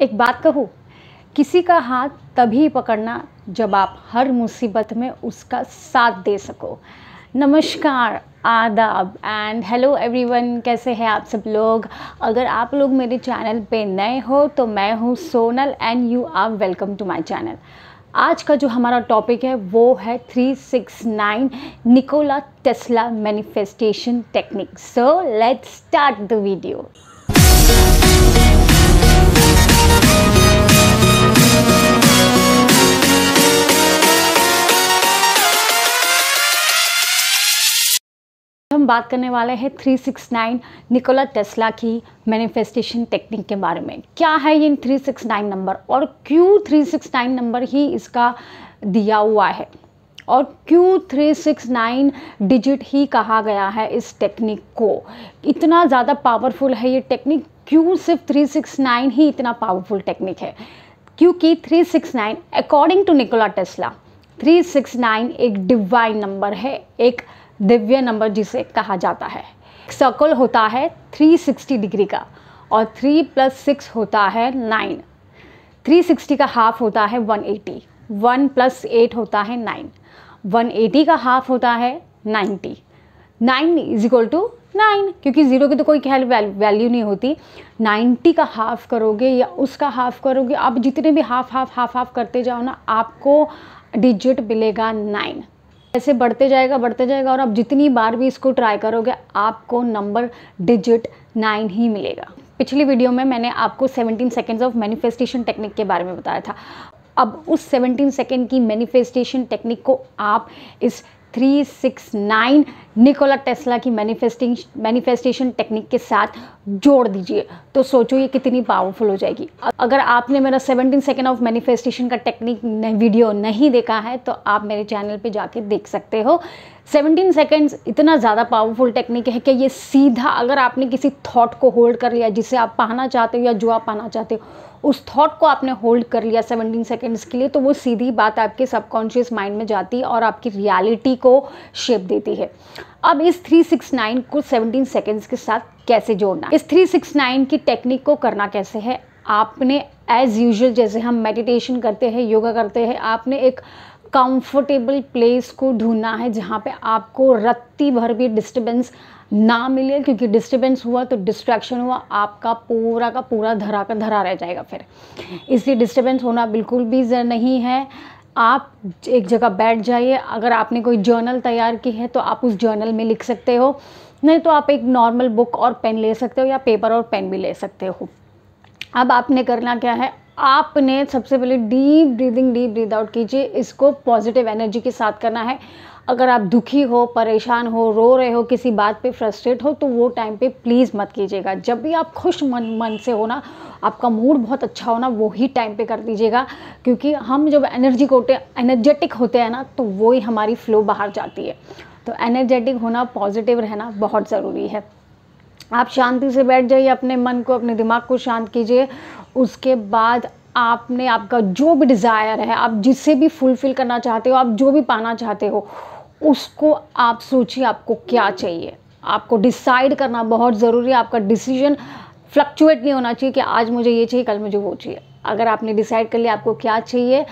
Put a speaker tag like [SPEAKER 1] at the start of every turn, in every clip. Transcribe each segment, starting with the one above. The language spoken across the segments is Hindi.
[SPEAKER 1] एक बात कहूँ किसी का हाथ तभी पकड़ना जब आप हर मुसीबत में उसका साथ दे सको नमस्कार आदाब एंड हेलो एवरीवन कैसे हैं आप सब लोग अगर आप लोग मेरे चैनल पे नए हो तो मैं हूँ Sonal and you are welcome to my channel आज का जो हमारा टॉपिक है वो है 369 Nikola Tesla manifestation technique so let's start the video हम बात करने वाले हैं 369 निकोला टेस्ला की मैनिफेस्टेशन टेक्निक के बारे में क्या है ये 369 नंबर और क्यों 369 नंबर ही इसका दिया हुआ है और क्यों 369 डिजिट ही कहा गया है इस टेक्निक को इतना ज़्यादा पावरफुल है ये टेक्निक क्यों सिर्फ 369 ही इतना पावरफुल टेक्निक है क्योंकि 369 अकॉर्डिंग टू निकोला टेस्ला 369 एक डिवाइन नंबर है एक दिव्य नंबर जिसे कहा जाता है सर्कल होता है 360 डिग्री का और 3 प्लस सिक्स होता है 9 360 का हाफ होता है 180 1 प्लस एट होता है 9 180 का हाफ होता है 90 9 इज इक्वल टू नाइन क्योंकि ज़ीरो की तो कोई खैर वैल्यू नहीं होती नाइन्टी का हाफ़ करोगे या उसका हाफ़ करोगे आप जितने भी हाफ हाफ हाफ हाफ करते जाओ ना आपको डिजिट मिलेगा नाइन ऐसे बढ़ते जाएगा बढ़ते जाएगा और आप जितनी बार भी इसको ट्राई करोगे आपको नंबर डिजिट नाइन ही मिलेगा पिछली वीडियो में मैंने आपको 17 सेकेंड्स ऑफ मैनिफेस्टेशन टेक्निक के बारे में बताया था अब उस 17 सेकेंड की मैनिफेस्टेशन टेक्निक को आप इस 369 निकोला टेस्ला की मैनिफेस्टिंग मैनिफेस्टेशन टेक्निक के साथ जोड़ दीजिए तो सोचो ये कितनी पावरफुल हो जाएगी अगर आपने मेरा 17 सेकेंड ऑफ मैनिफेस्टेशन का टेक्निक वीडियो नहीं देखा है तो आप मेरे चैनल पे जाके देख सकते हो सेवनटीन सेकेंड्स इतना ज़्यादा पावरफुल टेक्निक है कि ये सीधा अगर आपने किसी थॉट को होल्ड कर लिया जिसे आप पाना चाहते हो या जो आप पाना चाहते हो उस थॉट को आपने होल्ड कर लिया 17 सेकेंड्स के लिए तो वो सीधी बात आपके सबकॉन्शियस माइंड में जाती है और आपकी रियलिटी को शेप देती है अब इस 369 को 17 सेकेंड्स के साथ कैसे जोड़ना इस 369 की टेक्निक को करना कैसे है आपने एज़ यूजल जैसे हम मेडिटेशन करते हैं योगा करते हैं आपने एक कंफर्टेबल प्लेस को ढूंढना है जहाँ पे आपको रत्ती भर भी डिस्टर्बेंस ना मिले क्योंकि डिस्टर्बेंस हुआ तो डिस्ट्रैक्शन हुआ आपका पूरा का पूरा धरा का धरा रह जाएगा फिर इसलिए डिस्टर्बेंस होना बिल्कुल भी नहीं है आप एक जगह बैठ जाइए अगर आपने कोई जर्नल तैयार की है तो आप उस जर्नल में लिख सकते हो नहीं तो आप एक नॉर्मल बुक और पेन ले सकते हो या पेपर और पेन भी ले सकते हो अब आपने करना क्या है आपने सबसे पहले deep breathing deep breathe out कीजिए इसको पॉजिटिव एनर्जी के साथ करना है अगर आप दुखी हो परेशान हो रो रहे हो किसी बात पे फ्रस्ट्रेट हो तो वो टाइम पे प्लीज़ मत कीजिएगा जब भी आप खुश मन मन से हो ना आपका मूड बहुत अच्छा हो ना वो ही टाइम पे कर दीजिएगा क्योंकि हम जब एनर्जी कोटे एनर्जेटिक होते हैं ना तो वो ही हमारी फ़्लो बाहर जाती है तो एनर्जेटिक होना पॉजिटिव रहना बहुत ज़रूरी है आप शांति से बैठ जाइए अपने मन को अपने दिमाग को शांत कीजिए उसके बाद आपने आपका जो भी डिज़ायर है आप जिसे भी फुलफ़िल करना चाहते हो आप जो भी पाना चाहते हो उसको आप सोचिए आपको क्या चाहिए आपको डिसाइड करना बहुत ज़रूरी है आपका डिसीजन फ्लक्चुएट नहीं होना चाहिए कि आज मुझे ये चाहिए कल मुझे वो चाहिए अगर आपने डिसाइड कर लिया आपको क्या चाहिए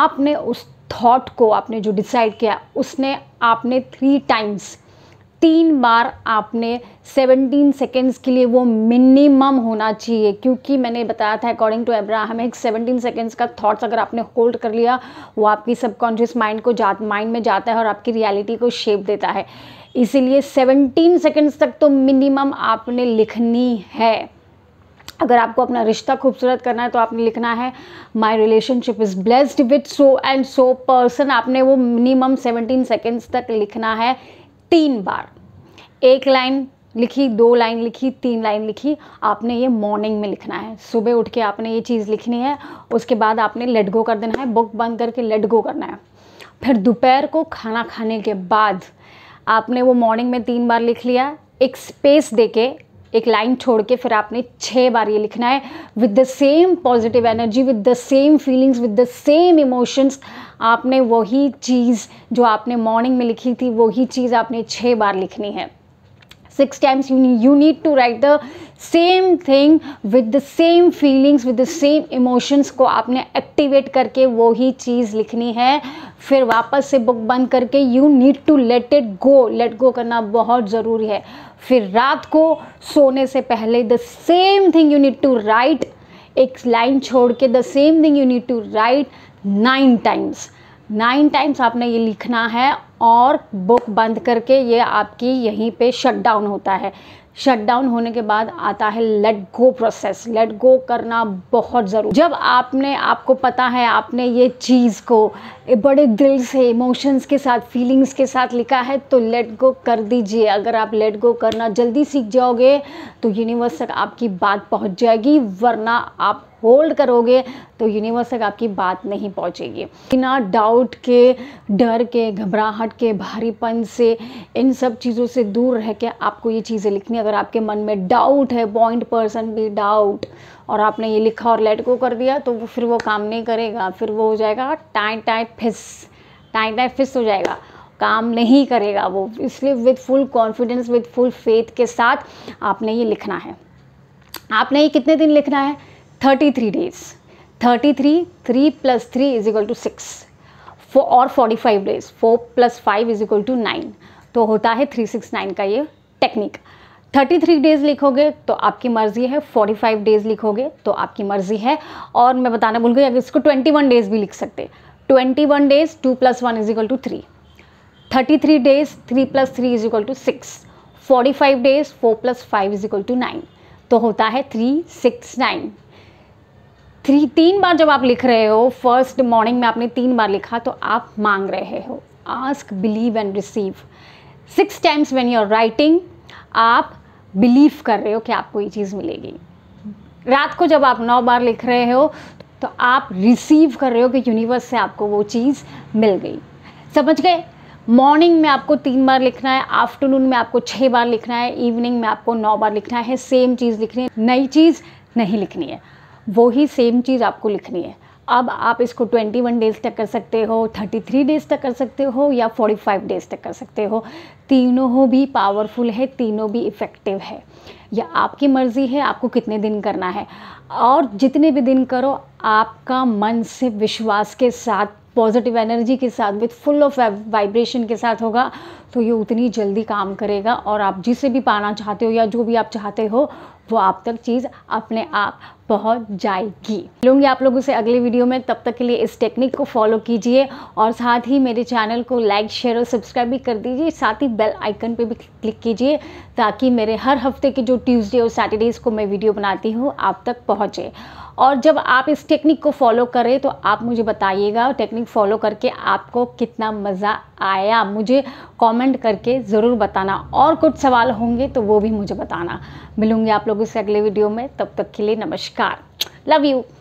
[SPEAKER 1] आपने उस थॉट को आपने जो डिसाइड किया उसने आपने थ्री टाइम्स तीन बार आपने 17 सेकेंड्स के लिए वो मिनिमम होना चाहिए क्योंकि मैंने बताया था अकॉर्डिंग टू एब्राहम एक 17 सेकेंड्स का थॉट्स अगर आपने होल्ड कर लिया वो आपकी सबकॉन्शियस माइंड को जा माइंड में जाता है और आपकी रियलिटी को शेप देता है इसीलिए 17 सेकेंड्स तक तो मिनिमम आपने लिखनी है अगर आपको अपना रिश्ता खूबसूरत करना है तो आपने लिखना है my relationship is blessed with so and so person आपने वो मिनिमम 17 सेकेंड्स तक लिखना है तीन बार एक लाइन लिखी दो लाइन लिखी तीन लाइन लिखी आपने ये मॉर्निंग में लिखना है सुबह उठ के आपने ये चीज़ लिखनी है उसके बाद आपने लेट गो कर देना है बुक बंद करके लेट गो करना है फिर दोपहर को खाना खाने के बाद आपने वो मॉर्निंग में तीन बार लिख लिया एक स्पेस दे के एक लाइन छोड़ के फिर आपने छः बार ये लिखना है with the same positive energy with the same feelings with the same emotions आपने वही चीज़ जो आपने मॉर्निंग में लिखी थी वही चीज़ आपने छः बार लिखनी है six times you need, you need to write the same thing with the same feelings with the same emotions को आपने एक्टिवेट करके वो ही चीज़ लिखनी है फिर वापस से बुक बंद करके you need to let it go let go करना बहुत ज़रूरी है फिर रात को सोने से पहले the same thing you need to write एक लाइन छोड़ के the same thing you need to write nine times nine times आपने ये लिखना है और बुक बंद करके ये आपकी यहीं पे शट डाउन होता है शट डाउन होने के बाद आता है let go process let go करना बहुत ज़रूरी जब आपने आपको पता है आपने ये चीज़ को बड़े दिल से इमोशंस के साथ फीलिंग्स के साथ लिखा है तो लेट गो कर दीजिए अगर आप लेट गो करना जल्दी सीख जाओगे तो यूनिवर्स तक आपकी बात पहुंच जाएगी वरना आप होल्ड करोगे तो यूनिवर्स तक आपकी बात नहीं पहुँचेगी बिना डाउट के डर के घबराहट के भारीपन से इन सब चीज़ों से दूर रह के आपको ये चीज़ें लिखनी अगर आपके मन में डाउट है पॉइंट पर्सन भी डाउट और आपने ये लिखा और लेट को कर दिया तो फिर वो काम नहीं करेगा फिर वो हो जाएगा टाइट टाइट फिस टाइट टाइट फिस हो जाएगा काम नहीं करेगा वो इसलिए with full confidence with full faith के साथ आपने ये लिखना है आपने ये कितने दिन लिखना है thirty three days thirty three three plus three is equal to six four और forty five days four plus five is equal to nine तो होता है थ्री सिक्स नाइन का ये टेक्निक थर्टी थ्री डेज़ लिखोगे तो आपकी मर्ज़ी है फोर्टी फाइव डेज़ लिखोगे तो आपकी मर्ज़ी है और मैं बताना भूल गई अगर इसको ट्वेंटी वन डेज़ भी लिख सकते twenty one days two plus one is equal to three thirty three days three plus three is equal to six forty five days four plus five is equal to nine तो होता है थ्री सिक्स नाइन थ्री तीन बार जब आप लिख रहे हो फर्स्ट मॉर्निंग में आपने तीन बार लिखा तो आप मांग रहे हो ask believe and receive six times when you are writing आप बिलीव कर रहे हो कि आपको ये चीज़ मिलेगी रात को जब आप नौ बार लिख रहे हो तो आप रिसीव कर रहे हो कि यूनिवर्स से आपको वो चीज़ मिल गई समझ गए मॉर्निंग में आपको तीन बार लिखना है आफ्टरनून में आपको छः बार लिखना है इवनिंग में आपको नौ बार लिखना है सेम चीज़ लिखनी है नई चीज़ नहीं लिखनी है वो ही सेम चीज़ आपको लिखनी है अब आप इसको 21 डेज़ तक कर सकते हो 33 डेज़ तक कर सकते हो या 45 डेज़ तक कर सकते हो तीनों भी पावरफुल है तीनों भी इफ़ेक्टिव है या आपकी मर्ज़ी है आपको कितने दिन करना है और जितने भी दिन करो आपका मन से विश्वास के साथ पॉजिटिव एनर्जी के साथ विथ फुल ऑफ वाइब्रेशन के साथ होगा तो ये उतनी जल्दी काम करेगा और आप जिसे भी पाना चाहते हो या जो भी आप चाहते हो वो तो आप तक चीज़ अपने आप पहुँच जाएगी लूँगी आप लोग उसे अगले वीडियो में तब तक के लिए इस टेक्निक को फॉलो कीजिए और साथ ही मेरे चैनल को लाइक शेयर और सब्सक्राइब भी कर दीजिए साथ ही बेल आइकन पे भी क्लिक कीजिए ताकि मेरे हर हफ्ते के जो ट्यूसडे और सैटरडेज़ को मैं वीडियो बनाती हूँ आप तक पहुँचे और जब आप इस टेक्निक को फॉलो करें तो आप मुझे बताइएगा टेक्निक फॉलो करके आपको कितना मज़ा आया मुझे कमेंट करके ज़रूर बताना और कुछ सवाल होंगे तो वो भी मुझे बताना मिलूँगी आप लोग लोगों से अगले वीडियो में तब तक के लिए नमस्कार लव यू